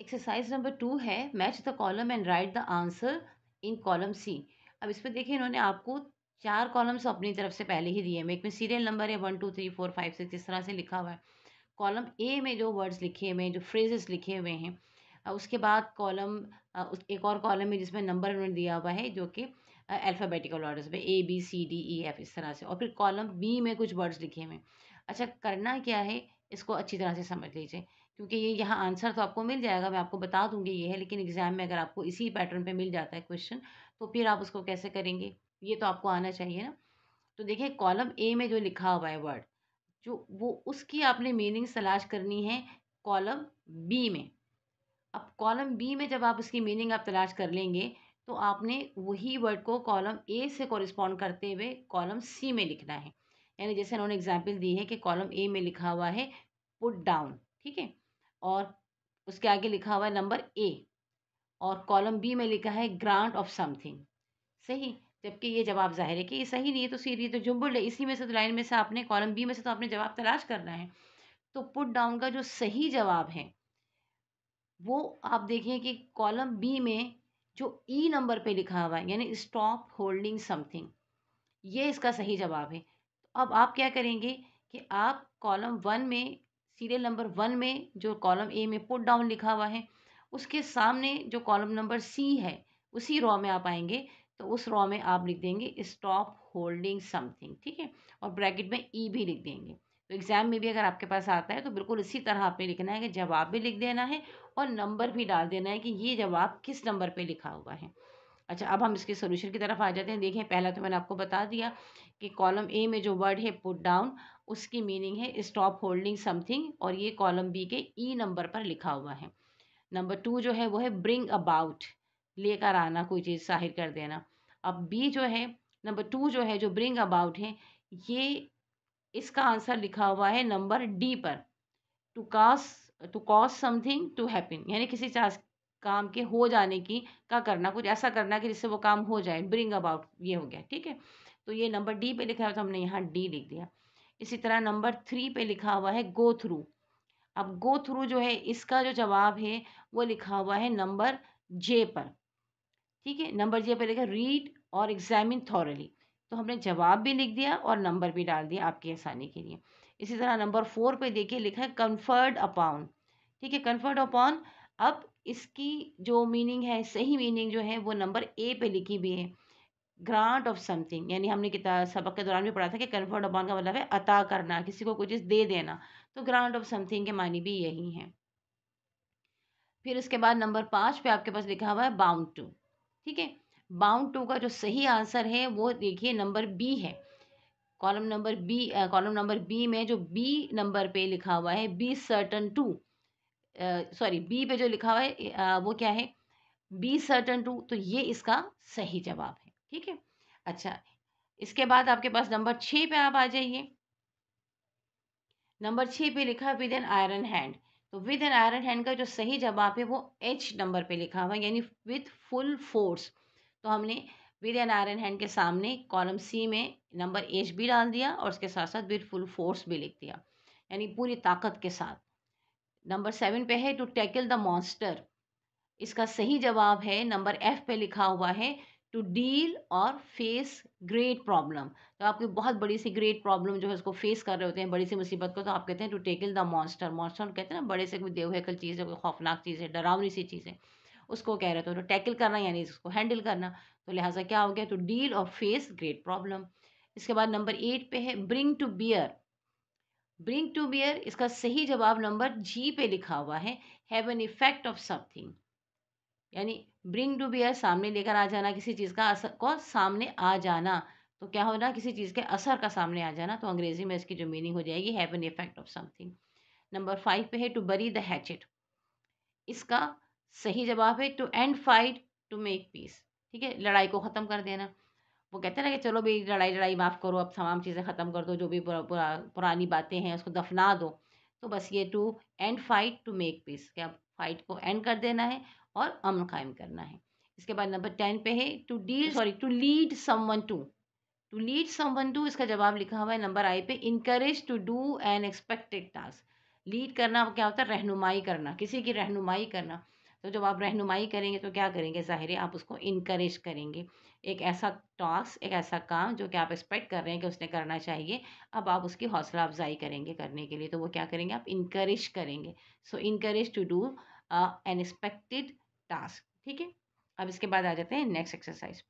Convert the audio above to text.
exercise number two है match the column and write the answer in column C अब इसमें देखिए इन्होंने आपको चार कॉलम्स अपनी तरफ से पहले ही दिए हैं एक में सीरियल नंबर है one two three four five six इस तरह से लिखा हुआ है कॉलम ए में जो वर्ड्स लिखे हुए हैं जो फ्रेजेस लिखे हुए हैं उसके बाद कॉलम एक और कॉलम है जिसमें नंबर उन्होंने दिया हुआ है जो कि अल्फ़ाबेटिकल ऑर्डर्स में A B C D E F इस तरह से और फिर कॉलम बी में कुछ वर्ड्स लिखे हुए हैं अच्छा करना क्या है इसको अच्छी तरह से समझ लीजिए क्योंकि ये यहाँ आंसर तो आपको मिल जाएगा मैं आपको बता दूंगी ये है लेकिन एग्ज़ाम में अगर आपको इसी पैटर्न पे मिल जाता है क्वेश्चन तो फिर आप उसको कैसे करेंगे ये तो आपको आना चाहिए ना तो देखिए कॉलम ए में जो लिखा हुआ है वर्ड जो वो उसकी आपने मीनिंग तलाश करनी है कॉलम बी में अब कॉलम बी में जब आप उसकी मीनिंग आप तलाश कर लेंगे तो आपने वही वर्ड को कॉलम ए से कॉरिस्पॉन्ड करते हुए कॉलम सी में लिखना है यानी जैसे उन्होंने एग्जाम्पल दी है कि कॉलम ए में लिखा हुआ है पुट डाउन ठीक है और उसके आगे लिखा हुआ है नंबर ए और कॉलम बी में लिखा है ग्रांट ऑफ समथिंग सही जबकि ये जवाब जाहिर है कि ये सही नहीं है तो सीधी तो जुम्बुल है इसी में से तो लाइन में से आपने कॉलम बी में से तो आपने जवाब तलाश करना है तो पुट डाउन का जो सही जवाब है वो आप देखें कि कॉलम बी में जो ई नंबर पे लिखा हुआ है यानी स्टॉप होल्डिंग समथिंग ये इसका सही जवाब है तो अब आप क्या करेंगे कि आप कॉलम वन में सीरियल नंबर वन में जो कॉलम ए में पुट डाउन लिखा हुआ है उसके सामने जो कॉलम नंबर सी है उसी रॉ में आप आएंगे तो उस रॉ में आप लिख देंगे स्टॉप होल्डिंग समथिंग ठीक है और ब्रैकेट में ई e भी लिख देंगे तो एग्ज़ाम में भी अगर आपके पास आता है तो बिल्कुल इसी तरह आपने लिखना है कि जवाब भी लिख देना है और नंबर भी डाल देना है कि ये जवाब किस नंबर पे लिखा हुआ है अच्छा अब हम इसके सोल्यूशन की तरफ आ जाते हैं देखें पहला तो मैंने आपको बता दिया कि कॉलम ए में जो वर्ड है पुट डाउन उसकी मीनिंग है स्टॉप होल्डिंग समथिंग और ये कॉलम बी के ई e नंबर पर लिखा हुआ है नंबर टू जो है वो है ब्रिंग अबाउट लेकर आना कोई चीज़ जाहिर कर देना अब बी जो है नंबर टू जो है जो ब्रिंग अबाउट है ये इसका आंसर लिखा हुआ है नंबर डी पर to cause to cause something to happen यानी किसी चाज काम के हो जाने की का करना कुछ ऐसा करना कि जिससे वो काम हो जाए ब्रिंग अबाउट ये हो गया ठीक है तो ये नंबर डी पे लिखा है तो हमने यहाँ डी लिख दिया इसी तरह नंबर थ्री पे लिखा हुआ है गो थ्रू अब गो थ्रू जो है इसका जो जवाब है वो लिखा हुआ है नंबर जे पर ठीक है नंबर जे पर लिखा रीड और एग्जामिन थॉरली तो हमने जवाब भी लिख दिया और नंबर भी डाल दिया आपकी आसानी के लिए इसी तरह नंबर फोर पे देखिए लिखा है कन्फर्ड अपॉन ठीक है कन्फर्ड अपॉन अब इसकी जो मीनिंग है सही मीनिंग जो है वो नंबर ए पे लिखी हुई है ग्रांट ऑफ समथिंग यानी हमने किता सबक के दौरान भी पढ़ा था कि कन्फर्ड अपॉन का मतलब है अता करना किसी को कुछ दे देना तो ग्रांट ऑफ समथिंग के मानी भी यही हैं फिर उसके बाद नंबर पाँच पे आपके पास लिखा हुआ है बाउंड टू ठीक है बाउंड टू का जो सही आंसर है वो देखिए नंबर बी है column number B column number B में जो बी नंबर पे लिखा हुआ है B certain to sorry B पे जो लिखा हुआ है uh, वो क्या है बी सर्टन टू तो ये इसका सही जवाब है ठीक है अच्छा इसके बाद आपके पास नंबर छः पे आप आ जाइए नंबर छः पे लिखा विद एन आयरन हैंड तो विद एन आयरन हैंड का जो सही जवाब है वो एच नंबर पे लिखा हुआ यानी विद फुल फोर्स तो हमने विद एन आयरन हैंड के सामने कॉलम सी में नंबर एच भी डाल दिया और उसके साथ साथ विद फुल फोर्स भी लिख दिया यानी पूरी ताकत के साथ नंबर सेवन पे है टू टैकल द मॉन्स्टर इसका सही जवाब है नंबर एफ पे लिखा हुआ है टू डील और फेस ग्रेट प्रॉब्लम तो आपकी बहुत बड़ी सी ग्रेट प्रॉब्लम जो है उसको फेस कर रहे होते हैं बड़ी सी मुसीबत को तो आप कहते हैं to tackle the monster monster कहते हैं ना बड़े से कोई देवहकल चीज़ है कोई खौफनाक चीज़ है डरावनी सी चीज़ है उसको कह रहे थे तो टैकल करना यानी उसको हैंडल करना तो लिहाजा क्या हो गया टू डील और फेस ग्रेट प्रॉब्लम इसके बाद नंबर एट पे है bring to bear bring to bear इसका सही जवाब नंबर जी पे लिखा हुआ है have an effect of something यानी ब्रिंग टू बियर सामने लेकर आ जाना किसी चीज़ का असर को सामने आ जाना तो क्या होना किसी चीज़ के असर का सामने आ जाना तो अंग्रेजी में इसकी जो मीनिंग हो जाएगी have an effect of something number five पे है टू बरी द हैचेट इसका सही जवाब है to end fight to make peace ठीक है लड़ाई को ख़त्म कर देना वो कहते हैं ना कि चलो भाई लड़ाई लड़ाई माफ़ करो अब तमाम चीज़ें ख़त्म कर दो जो भी पुरा, पुरा, पुरानी बातें हैं उसको दफना दो तो बस ये to end fight to make peace क्या फाइट को एंड कर देना है और अमन कायम करना है इसके बाद नंबर टेन पे है to deal sorry to lead someone to to lead someone to इसका जवाब लिखा हुआ है नंबर आई पे encourage to do an expected task lead करना क्या होता है रहनुमाई करना किसी की रहनुमाई करना तो जब आप रहनुमाई करेंगे तो क्या करेंगे ज़ाहिर आप उसको इनक्रेज करेंगे एक ऐसा टास्क एक ऐसा काम जो कि आप एक्सपेक्ट कर रहे हैं कि उसने करना चाहिए अब आप उसकी हौसला अफजाई करेंगे करने के लिए तो वो क्या करेंगे आप इनक्रेज करेंगे so encourage to do unexpected task ठीक है अब इसके बाद आ जाते हैं नेक्स्ट एक्सरसाइज